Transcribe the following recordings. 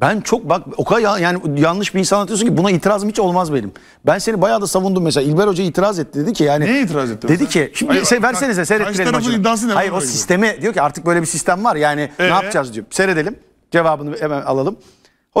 Ben çok bak o kadar yani yanlış bir insan anlatıyorsun ki buna itirazım hiç olmaz benim. Ben seni bayağı da savundum mesela. İlber Hoca itiraz etti dedi ki yani. Neye itiraz etti? Dedi ki şimdi Hayır, se versenize seyrettirelim maçı. iddiası ne? Hayır o sisteme diyor ki artık böyle bir sistem var yani ee? ne yapacağız diyor. Seyredelim cevabını hemen alalım.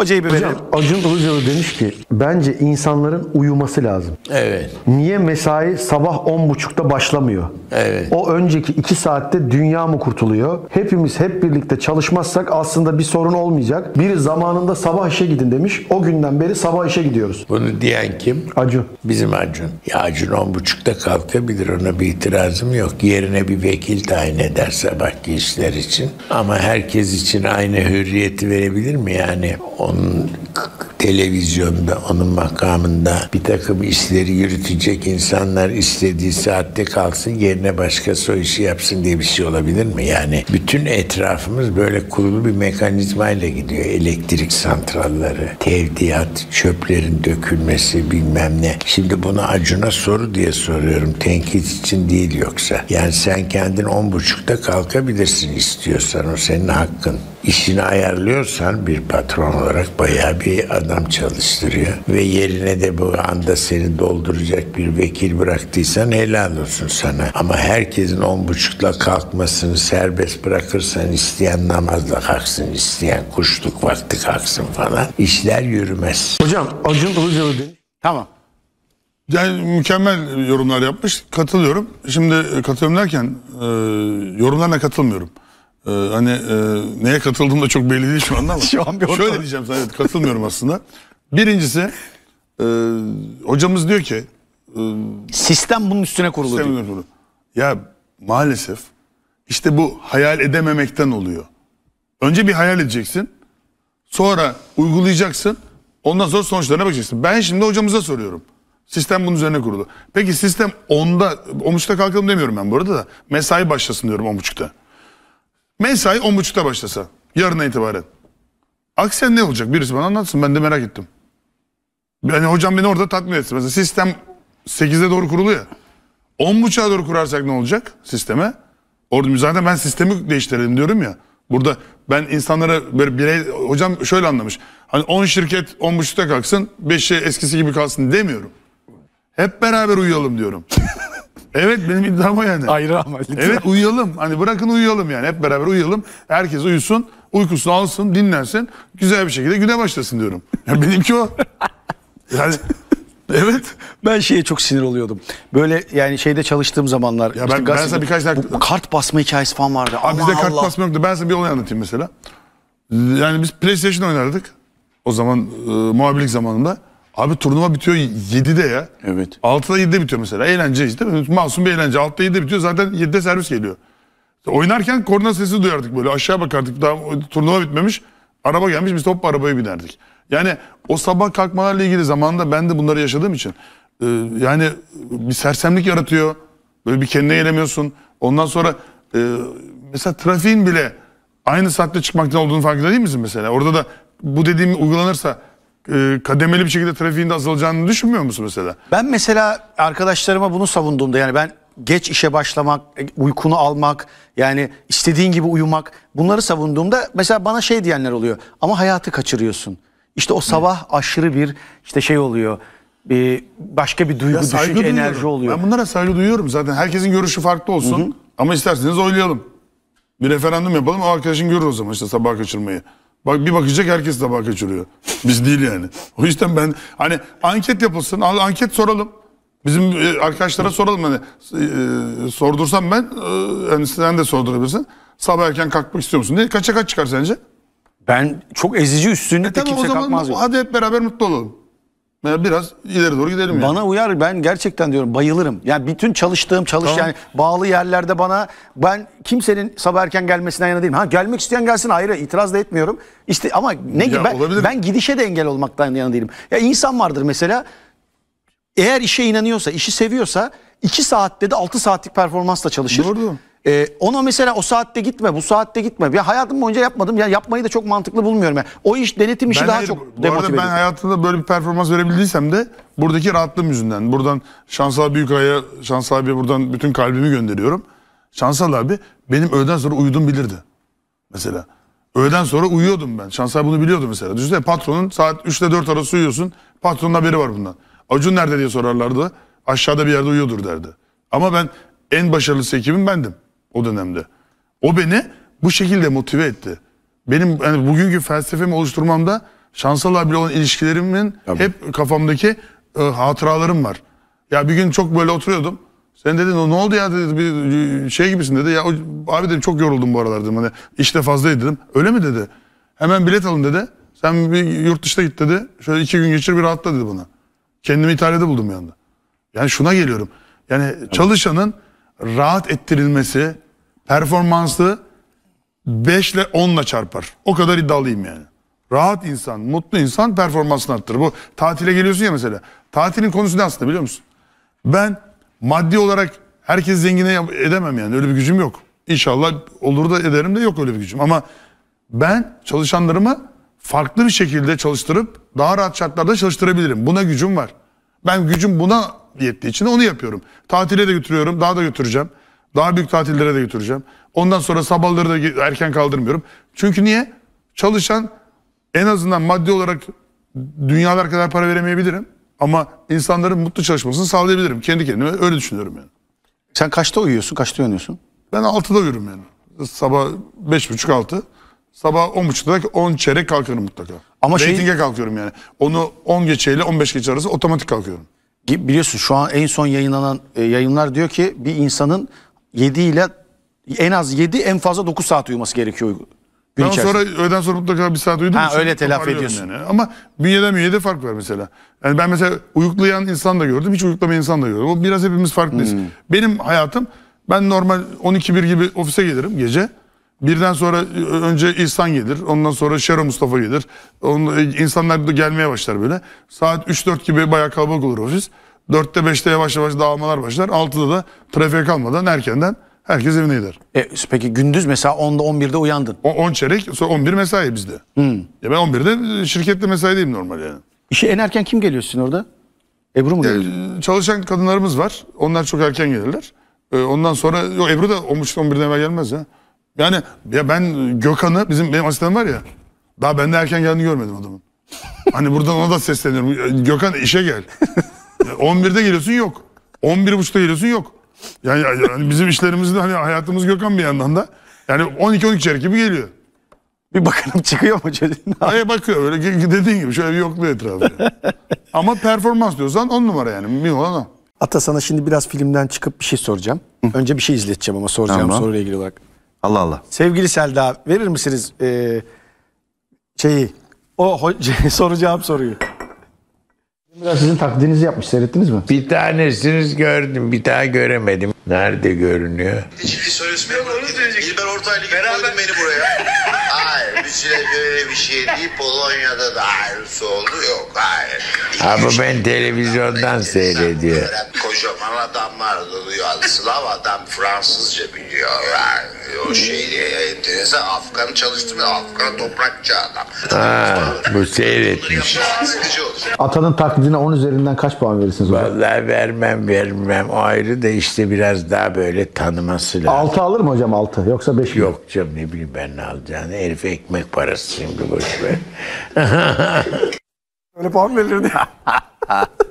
Hocayı bir Hocam, Acun Ilıcalı demiş ki bence insanların uyuması lazım. Evet. Niye mesai sabah 10.30'da başlamıyor? Evet. O önceki 2 saatte dünya mı kurtuluyor? Hepimiz hep birlikte çalışmazsak aslında bir sorun olmayacak. Biri zamanında sabah işe gidin demiş. O günden beri sabah işe gidiyoruz. Bunu diyen kim? Acun. Bizim Acun. Ya Acun 10.30'da kalkabilir ona bir itirazım yok. Yerine bir vekil tayin eder sabahki işler için. Ama herkes için aynı hürriyeti verebilir mi yani? O onun televizyonda onun makamında bir takım işleri yürütecek insanlar istediği saatte kalsın yerine başkası o işi yapsın diye bir şey olabilir mi? Yani bütün etrafımız böyle kurulu bir mekanizmayla gidiyor. Elektrik santralları, tevdiat, çöplerin dökülmesi bilmem ne. Şimdi bunu Acun'a soru diye soruyorum. Tenkit için değil yoksa. Yani sen kendin on buçukta kalkabilirsin istiyorsan o senin hakkın işini ayarlıyorsan bir patron olarak bayağı bir adam çalıştırıyor. Ve yerine de bu anda seni dolduracak bir vekil bıraktıysan helal olsun sana. Ama herkesin on buçukla kalkmasını serbest bırakırsan isteyen namazla kalksın, isteyen kuşluk vakti kalksın falan. İşler yürümez. Hocam Acun Ilıcalı Tamam. Yani mükemmel yorumlar yapmış. Katılıyorum. Şimdi e, katılıyorum derken e, yorumlarına katılmıyorum. Ee, hani e, neye katıldığım da çok belli değil şu anda ama. şu an bir ortam. Şöyle diyeceğim sana evet, katılmıyorum aslında. Birincisi e, hocamız diyor ki e, Sistem bunun üstüne kurulu diyor. Sevmiyorum Ya maalesef işte bu hayal edememekten oluyor. Önce bir hayal edeceksin. Sonra uygulayacaksın. Ondan sonra sonuçlarına bakacaksın. Ben şimdi hocamıza soruyorum. Sistem bunun üzerine kurulu. Peki sistem onda, 10.30'da kalkalım demiyorum ben bu arada da. Mesai başlasın diyorum 10.30'da. Mesai 10.30'da başlasa. Yarına itibaren. Aksen ne olacak? Birisi bana anlatsın. Ben de merak ettim. Yani hocam beni orada tatmin etsin. Mesela sistem 8'de doğru kuruluyor ya. 10.30'a doğru kurarsak ne olacak sisteme? Orada zaten ben sistemi değiştirelim diyorum ya. Burada ben insanlara böyle birey hocam şöyle anlamış. Hani 10 şirket 10.30'da kalksın, 5'i eskisi gibi kalsın demiyorum. Hep beraber uyuyalım diyorum. Evet benim iddiam o yani. Ayrı ama lütfen. Evet uyuyalım. Hani bırakın uyuyalım yani. Hep beraber uyuyalım. Herkes uyusun. Uykusunu alsın, dinlensin. Güzel bir şekilde güne başlasın diyorum. Ya benimki o. Yani Evet. Ben şeye çok sinir oluyordum. Böyle yani şeyde çalıştığım zamanlar. Ya ben, işte ben sana birkaç dakika... kart basma hikayesi falan vardı. Abi bizde kart Allah. basma yoktu. Ben sana bir olay anlatayım mesela. Yani biz PlayStation oynardık. O zaman e, muhabirlik zamanında. Abi turnuva bitiyor 7'de ya. Evet. 6'da 7'de bitiyor mesela. Eğlence işte. Masum bir eğlence. 6'da 7'de bitiyor. Zaten 7'de servis geliyor. Oynarken korna sesi duyardık böyle. Aşağı bakardık. Daha turnuva bitmemiş. Araba gelmiş. Biz top arabaya binerdik. Yani o sabah kalkmalarla ilgili zamanında ben de bunları yaşadığım için e, yani bir sersemlik yaratıyor. Böyle bir kendine gelemiyorsun. Ondan sonra e, mesela trafiğin bile aynı saatte çıkmaktan olduğunu farkında değil misin mesela? Orada da bu dediğim uygulanırsa e, kademeli bir şekilde trafiğin azalacağını düşünmüyor musun mesela? Ben mesela arkadaşlarıma bunu savunduğumda yani ben geç işe başlamak, e, uykunu almak, yani istediğin gibi uyumak bunları savunduğumda mesela bana şey diyenler oluyor. Ama hayatı kaçırıyorsun. İşte o sabah aşırı bir işte şey oluyor. Bir başka bir duygu, Ya saygı düşünce, enerji oluyor. Ben bunlara saygı duyuyorum zaten. Herkesin görüşü farklı olsun. Ama isterseniz oylayalım. Bir referandum yapalım. O arkadaşın görür o zaman işte sabah kaçırmayı. Bak bir bakacak herkes tabağa kaçırıyor. Biz değil yani. O yüzden ben hani anket yapılsın. Anket soralım. Bizim e, arkadaşlara soralım hani e, e sordursam ben e, hani sen de sordurabilirsin. Sabah erken kalkmak istiyor musun diye kaça kaç çıkar sence? Ben çok ezici üstünlükte. e, tamam, kimse kalkmaz. Hadi hep beraber mutlu olalım ben biraz ileri doğru gidelim yani. Bana uyar ben gerçekten diyorum bayılırım. Yani bütün çalıştığım çalış Tamam. yani bağlı yerlerde bana ben kimsenin sabah erken gelmesine yana değilim. Ha gelmek isteyen gelsin ayrı itiraz da etmiyorum. İşte ama ne Ya, ben, olabilir. ben gidişe de engel olmaktan yana değilim. Ya insan vardır mesela eğer işe inanıyorsa, işi seviyorsa 2 saatte de 6 saatlik performansla çalışır. Doğru. E, ona mesela o saatte gitme, bu saatte gitme. Ya hayatım boyunca yapmadım. Ya yapmayı da çok mantıklı bulmuyorum. Yani. O iş denetim işi ben daha çok demotive Bu arada ben hayatımda böyle bir performans verebildiysem de buradaki rahatlığım yüzünden. Buradan Şansal Büyükay'a, Şansal abi buradan bütün kalbimi gönderiyorum. Şansal abi benim öğleden sonra uyudum bilirdi. Mesela. Öğleden sonra uyuyordum ben. Şansal bunu biliyordu mesela. Düşünsene patronun saat 3 ile 4 arası uyuyorsun. Patronun haberi var bundan. Acun nerede diye sorarlardı. Aşağıda bir yerde uyuyordur derdi. Ama ben en başarılı ekibim bendim o dönemde. O beni bu şekilde motive etti. Benim yani bugünkü felsefemi oluşturmamda Şansal bile olan ilişkilerimin Tabii. hep kafamdaki e, hatıralarım var. Ya bir gün çok böyle oturuyordum. Sen dedin o ne oldu ya dedi bir şey gibisin dedi. Ya abi dedim çok yoruldum bu aralar dedim. Hani işte fazlaydı dedim. Öyle mi dedi. Hemen bilet alın dedi. Sen bir yurt dışına git dedi. Şöyle iki gün geçir bir rahatla dedi bana. Kendimi İtalya'da buldum bir anda. Yani şuna geliyorum. Yani evet. çalışanın rahat ettirilmesi performansı 5 ile 10 ile çarpar. O kadar iddialıyım yani. Rahat insan, mutlu insan performansını arttırır. Bu tatile geliyorsun ya mesela. Tatilin konusu ne aslında biliyor musun? Ben maddi olarak herkes zengine edemem yani. Öyle bir gücüm yok. İnşallah olur da ederim de yok öyle bir gücüm. Ama ben çalışanlarımı farklı bir şekilde çalıştırıp daha rahat şartlarda çalıştırabilirim. Buna gücüm var. Ben gücüm buna yettiği için onu yapıyorum. Tatile de götürüyorum. Daha da götüreceğim. Daha büyük tatillere de götüreceğim. Ondan sonra sabahları da erken kaldırmıyorum. Çünkü niye? Çalışan en azından maddi olarak dünyalar kadar para veremeyebilirim. Ama insanların mutlu çalışmasını sağlayabilirim. Kendi kendime öyle düşünüyorum yani. Sen kaçta uyuyorsun? Kaçta uyanıyorsun? Ben 6'da uyurum yani. Sabah 5.30-6. Sabah 10.30'da 10 çeyrek kalkarım mutlaka. Ama Rating'e şey... kalkıyorum yani. Onu 10 geçeyle 15 geç arası otomatik kalkıyorum biliyorsun şu an en son yayınlanan e, yayınlar diyor ki bir insanın 7 ile en az 7 en fazla 9 saat uyuması gerekiyor gün ben içerisinde. sonra öğleden sonra mutlaka bir saat uyudum. Ha, öyle telafi ediyorsun. Yani. Ama bünyeden bünyede fark var mesela. Yani ben mesela uyuklayan insan da gördüm, hiç uyuklamayan insan da gördüm. O biraz hepimiz farklıyız. Hmm. Benim hayatım ben normal 12 bir gibi ofise gelirim gece. Birden sonra e, önce İhsan gelir. Ondan sonra Şero Mustafa gelir. E, insanlar da gelmeye başlar böyle. Saat 3-4 gibi bayağı kalabalık olur ofis. 4'te 5'te yavaş yavaş dağılmalar başlar. 6'da da trafiğe kalmadan erkenden herkes evine gider. E, peki gündüz mesela 10'da 11'de uyandın. O, 10 çeyrek sonra 11 mesai bizde. Hmm. Ya ben 11'de e, şirkette mesaideyim normal yani. İşe en erken kim geliyorsun orada? Ebru mu geliyor? E, çalışan kadınlarımız var. Onlar çok erken gelirler. E, ondan sonra yok Ebru da 10.30-11'den evvel gelmez ya. Yani ya ben Gökhan'ı bizim benim asistanım var ya. Daha ben de erken geldiğini görmedim adamın. Hani buradan ona da sesleniyorum. Gökhan işe gel. 11'de geliyorsun yok. 11.30'da geliyorsun yok. Yani, yani bizim işlerimizde hani hayatımız Gökhan bir yandan da. Yani 12 13 çeyrek gibi geliyor. Bir bakalım çıkıyor mu çocuğun? Hayır bakıyor öyle dediğin gibi şöyle bir yokluyor etrafı. Ama performans diyorsan on numara yani. Mühim olan o. Ata sana şimdi biraz filmden çıkıp bir şey soracağım. Önce bir şey izleteceğim ama soracağım tamam. soruyla ilgili olarak. Allah Allah. Sevgili Selda verir misiniz e, şeyi o soracağım soruyu. Biraz sizin taklidinizi yapmış seyrettiniz mi? Bir tanesini gördüm bir daha göremedim. Nerede görünüyor? Hiçbir şey söylesmiyor. Onu söyleyecek. İlber Ortaylı gibi koydun beni buraya. Hayır bizde böyle bir şey değil. Polonya'da da ayrısı oldu. Yok hayır. Ha bu ben televizyondan seyrediyor. Kocaman adamlar duyuyor. Slav adam Fransızca biliyor. Yani o hmm. şeyi enteresan. Afgan'ı çalıştırmıyor. Afgan toprakçı adam. Ha, bu seyretmiş. Atanın taklidine 10 üzerinden kaç puan verirsiniz hocam? Vallahi vermem vermem. O ayrı da işte biraz daha böyle tanıması lazım. 6 alır mı hocam 6? Yoksa 5 mi? Yok canım ne bileyim ben ne alacağını herife ekmek parası şimdi boş ver. Öyle puan verilirdi.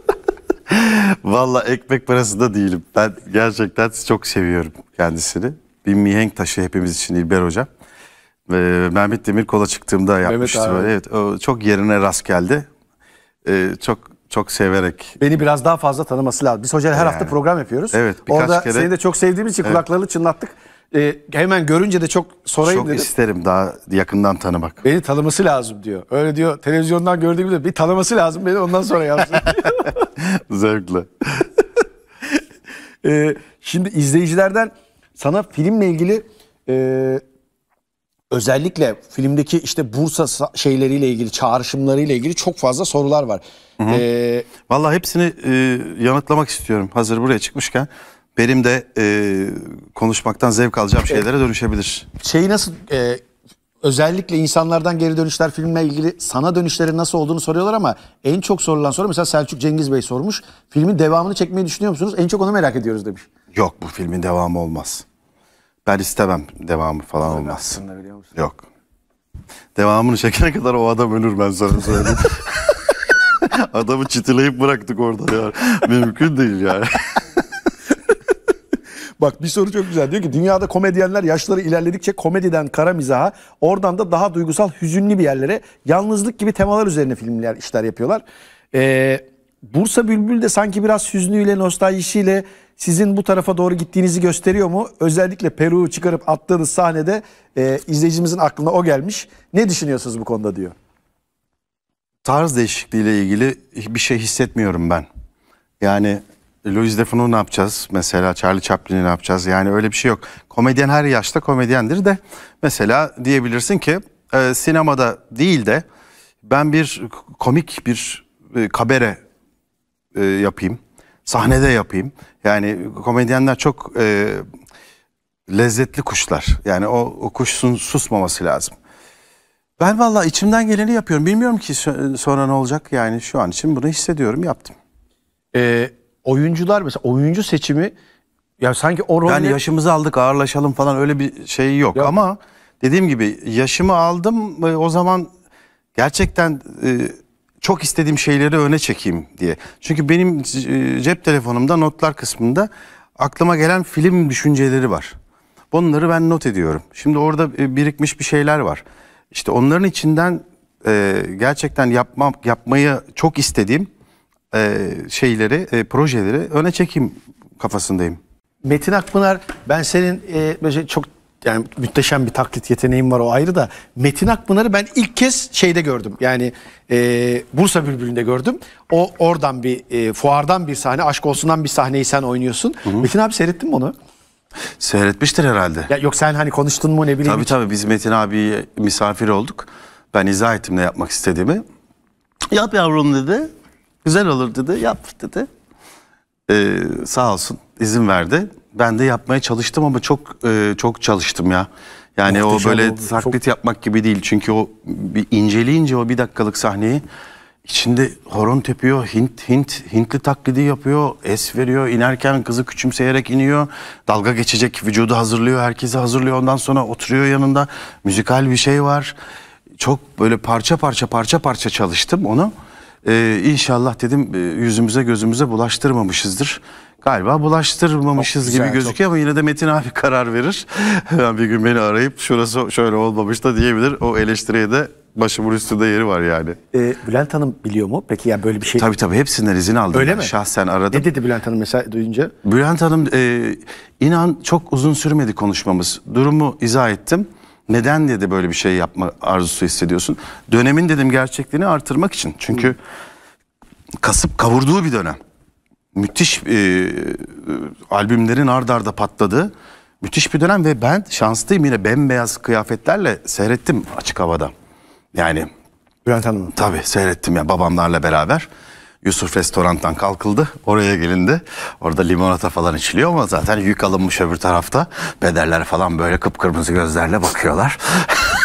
Valla ekmek parası da değilim. Ben gerçekten çok seviyorum kendisini. Bir mihenk taşı hepimiz için İlber Hocam. Ee, Mehmet Demir kola çıktığımda yapmıştı. Mehmet abi. Evet, o çok yerine rast geldi. Ee, çok çok severek. Beni biraz daha fazla tanıması lazım. Biz hocayla her yani. hafta program yapıyoruz. Evet, birkaç Orada kere. seni de çok sevdiğim için evet. kulaklarını çınlattık. E, hemen görünce de çok sorayım çok dedim. Çok isterim daha yakından tanımak. Beni tanıması lazım diyor. Öyle diyor televizyondan gördüğüm gibi bir tanıması lazım beni ondan sonra yapsın. Zevkli. e, şimdi izleyicilerden sana filmle ilgili e, özellikle filmdeki işte Bursa şeyleriyle ilgili çağrışımlarıyla ilgili çok fazla sorular var. Hı hı. Ee, Vallahi hepsini e, yanıtlamak istiyorum hazır buraya çıkmışken benim de e, konuşmaktan zevk alacağım şeylere dönüşebilir. Şeyi nasıl e, özellikle insanlardan geri dönüşler filmle ilgili sana dönüşleri nasıl olduğunu soruyorlar ama en çok sorulan soru mesela Selçuk Cengiz Bey sormuş. Filmin devamını çekmeyi düşünüyor musunuz? En çok onu merak ediyoruz demiş. Yok bu filmin devamı olmaz. Ben istemem devamı falan olmaz. Yok. Devamını çekene kadar o adam ölür ben sana söyleyeyim. Adamı çitileyip bıraktık orada ya. Mümkün değil yani. Bak bir soru çok güzel. Diyor ki dünyada komedyenler yaşları ilerledikçe komediden kara mizaha, oradan da daha duygusal, hüzünlü bir yerlere, yalnızlık gibi temalar üzerine filmler, işler yapıyorlar. Ee, Bursa Bülbül de sanki biraz hüznüyle, nostaljisiyle sizin bu tarafa doğru gittiğinizi gösteriyor mu? Özellikle Peru'yu çıkarıp attığınız sahnede e, izleyicimizin aklına o gelmiş. Ne düşünüyorsunuz bu konuda diyor. Tarz değişikliğiyle ilgili bir şey hissetmiyorum ben. Yani Louis Defun'u ne yapacağız? Mesela Charlie Chaplin'i ne yapacağız? Yani öyle bir şey yok. Komedyen her yaşta komedyendir de mesela diyebilirsin ki e, sinemada değil de ben bir komik bir e, kabere e, yapayım. Sahnede yapayım. Yani komedyenler çok e, lezzetli kuşlar. Yani o, o kuşun susmaması lazım. Ben vallahi içimden geleni yapıyorum. Bilmiyorum ki sonra ne olacak. Yani şu an için bunu hissediyorum yaptım. Ee, oyuncular mesela oyuncu seçimi ya sanki o rolle... Yani yaşımızı aldık ağırlaşalım falan öyle bir şey yok. yok. Ama dediğim gibi yaşımı aldım e, o zaman gerçekten e, çok istediğim şeyleri öne çekeyim diye. Çünkü benim e, cep telefonumda notlar kısmında aklıma gelen film düşünceleri var. Bunları ben not ediyorum. Şimdi orada birikmiş bir şeyler var. İşte onların içinden gerçekten yapmam yapmayı çok istediğim e, şeyleri, e, projeleri öne çekeyim kafasındayım. Metin Akpınar ben senin e, böyle çok yani muhteşem bir taklit yeteneğim var o ayrı da Metin Akpınar'ı ben ilk kez şeyde gördüm. Yani e, Bursa Bülbülü'nde gördüm. O oradan bir e, fuardan bir sahne, Aşk Olsun'dan bir sahneyi sen oynuyorsun. Hı hı. Metin abi seyrettin mi onu? Seyretmiştir herhalde. Ya, yok sen hani konuştun mu ne bileyim. Tabii hiç. tabii biz Metin abi misafir olduk. Ben izah ettim ne yapmak istediğimi. Yap yavrum dedi. Güzel olur dedi. Yap dedi. Ee, sağ olsun izin verdi. Ben de yapmaya çalıştım ama çok e, çok çalıştım ya. Yani Muhteşem o böyle oldu. taklit Çok- yapmak gibi değil. Çünkü o bir inceleyince o bir dakikalık sahneyi içinde horon tepiyor, Hint Hint Hintli taklidi yapıyor, es veriyor, inerken kızı küçümseyerek iniyor, dalga geçecek vücudu hazırlıyor, herkesi hazırlıyor. Ondan sonra oturuyor yanında. Müzikal bir şey var. Çok böyle parça parça parça parça çalıştım onu. Ee, inşallah dedim e, yüzümüze gözümüze bulaştırmamışızdır. Galiba bulaştırmamışız güzel, gibi gözüküyor çok... ama yine de Metin abi karar verir. Hemen bir gün beni arayıp şurası şöyle olmamış da diyebilir. O eleştiriye de başımın üstünde yeri var yani. Ee, Bülent Hanım biliyor mu? Peki yani böyle bir şey... Tabii tabii hepsinden izin aldım. Öyle mi? Şahsen aradım. Ne dedi Bülent Hanım mesela duyunca? Bülent Hanım e, inan çok uzun sürmedi konuşmamız. Durumu izah ettim. Neden dedi böyle bir şey yapma arzusu hissediyorsun? Dönemin dedim gerçekliğini artırmak için. Çünkü kasıp kavurduğu bir dönem. Müthiş e, e albümlerin ard arda patladı. müthiş bir dönem ve ben şanslıyım yine bembeyaz kıyafetlerle seyrettim açık havada. Yani Bülent Hanım. Tabii seyrettim ya yani babamlarla beraber. Yusuf Restorant'tan kalkıldı. Oraya gelindi. Orada limonata falan içiliyor ama zaten yük alınmış öbür tarafta. Pederler falan böyle kıpkırmızı gözlerle bakıyorlar.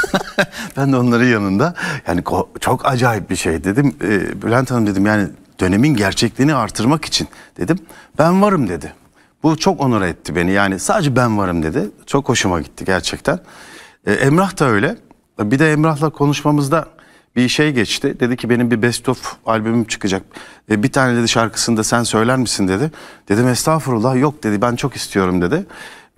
ben de onların yanında yani çok acayip bir şey dedim. Ee, Bülent Hanım dedim yani dönemin gerçekliğini artırmak için dedim. Ben varım dedi. Bu çok onur etti beni. Yani sadece ben varım dedi. Çok hoşuma gitti gerçekten. Ee, Emrah da öyle. Bir de Emrah'la konuşmamızda bir şey geçti. Dedi ki benim bir best of albümüm çıkacak. E, bir tane dedi şarkısında sen söyler misin dedi. Dedim estağfurullah yok dedi ben çok istiyorum dedi.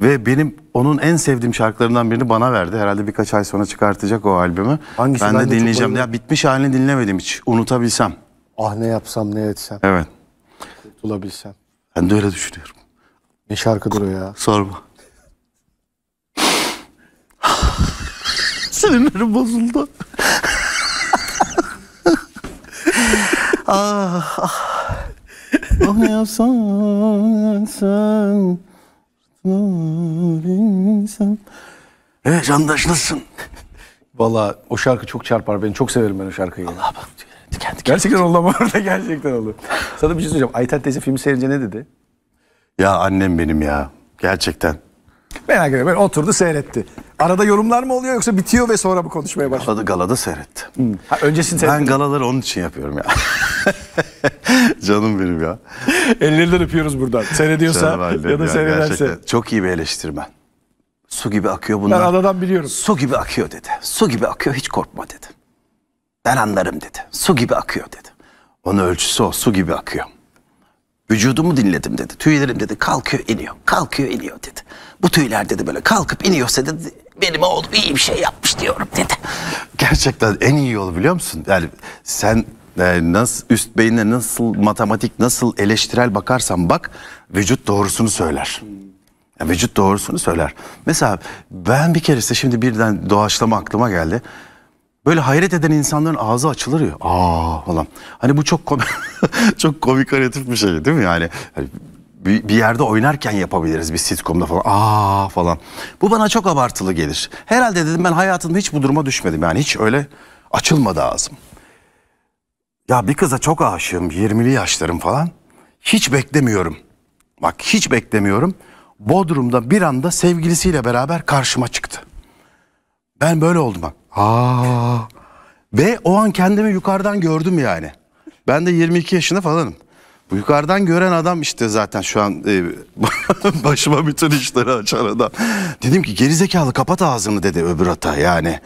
Ve benim onun en sevdiğim şarkılarından birini bana verdi. Herhalde birkaç ay sonra çıkartacak o albümü. Hangisi? Ben, de, de dinleyeceğim. Ya bitmiş halini dinlemedim hiç. Unutabilsem. Ah ne yapsam ne etsem. Evet. Kurtulabilsem. Ben de öyle düşünüyorum. Ne şarkıdır o ya? Sorma. Sinirlerim bozuldu. Ah ah. Ah ne yapsan sen. Bilsem. Evet Candaş nasılsın? Valla o şarkı çok çarpar beni. Çok severim ben o şarkıyı. Allah bak diken diken. Gerçekten oldu ama orada gerçekten oldu. Sana bir şey söyleyeceğim. Ayten teyze filmi seyredince ne dedi? Ya annem benim ya. Gerçekten. Merak etme. ben oturdu seyretti. Arada yorumlar mı oluyor yoksa bitiyor ve sonra mı konuşmaya başladı? Galada, galada seyretti. Hmm. Ha, öncesini seyretti. Ben galaları onun için yapıyorum ya. Canım benim ya. Ellerinden öpüyoruz buradan. Seyrediyorsa ya da seyrederse. Çok iyi bir eleştirmen. Su gibi akıyor bunlar. Ben adadan biliyorum. Su gibi akıyor dedi. Su gibi akıyor hiç korkma dedi. Ben anlarım dedi. Su gibi akıyor dedi. Onun ölçüsü o su gibi akıyor. Vücudumu dinledim dedi. Tüylerim dedi kalkıyor iniyor. Kalkıyor iniyor dedi. Bu tüyler dedi böyle kalkıp iniyorsa dedi benim oğlum iyi bir şey yapmış diyorum dedi. Gerçekten en iyi yolu biliyor musun? Yani sen e, ee, nasıl üst beyine nasıl matematik nasıl eleştirel bakarsan bak vücut doğrusunu söyler. Yani vücut doğrusunu söyler. Mesela ben bir keresinde şimdi birden doğaçlama aklıma geldi. Böyle hayret eden insanların ağzı açılır ya. Aa falan. Hani bu çok komik, çok komik kreatif bir şey değil mi yani? yani bir, bir yerde oynarken yapabiliriz bir sitcomda falan. Aa falan. Bu bana çok abartılı gelir. Herhalde dedim ben hayatımda hiç bu duruma düşmedim. Yani hiç öyle açılmadı ağzım. Ya bir kıza çok aşığım 20'li yaşlarım falan. Hiç beklemiyorum. Bak hiç beklemiyorum. Bodrum'da bir anda sevgilisiyle beraber karşıma çıktı. Ben böyle oldum bak. Aa. Ve o an kendimi yukarıdan gördüm yani. Ben de 22 yaşında falanım. Bu yukarıdan gören adam işte zaten şu an e, başıma bütün işleri açar adam. Dedim ki gerizekalı kapat ağzını dedi öbür hata yani.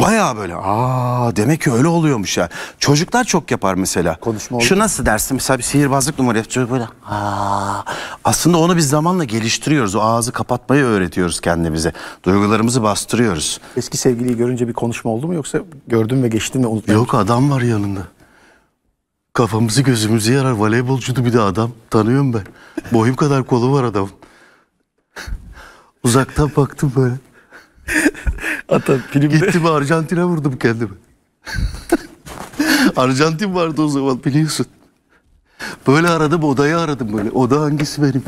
Baya böyle aa demek ki öyle oluyormuş ya. Çocuklar çok yapar mesela. Konuşma oldu. Şu nasıl dersin mesela bir sihirbazlık numara yapıyor çocuk böyle aa. Aslında onu biz zamanla geliştiriyoruz. O ağzı kapatmayı öğretiyoruz kendimize. Duygularımızı bastırıyoruz. Eski sevgiliyi görünce bir konuşma oldu mu yoksa gördün ve geçtin mi unuttun? Yok adam var yanında. Kafamızı gözümüzü yarar voleybolcudu bir de adam. Tanıyorum ben. Boyum kadar kolu var adam. Uzaktan baktım böyle. Ata filmde. Gittim Arjantin'e vurdum kendimi. Arjantin vardı o zaman biliyorsun. Böyle aradım odayı aradım böyle. Oda hangisi benim?